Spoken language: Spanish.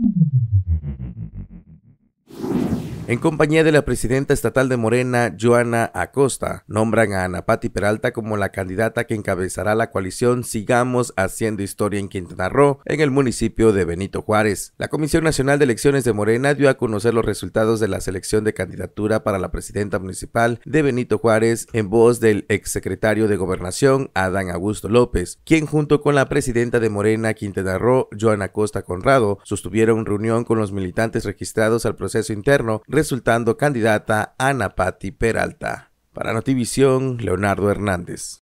Mm-hmm. En compañía de la presidenta estatal de Morena, Joana Acosta, nombran a Ana Patti Peralta como la candidata que encabezará la coalición Sigamos Haciendo Historia en Quintana Roo, en el municipio de Benito Juárez. La Comisión Nacional de Elecciones de Morena dio a conocer los resultados de la selección de candidatura para la presidenta municipal de Benito Juárez en voz del exsecretario de Gobernación, Adán Augusto López, quien junto con la presidenta de Morena Quintana Roo, Joana Acosta Conrado, sostuvieron reunión con los militantes registrados al proceso interno resultando candidata Ana Patti Peralta. Para Notivisión, Leonardo Hernández.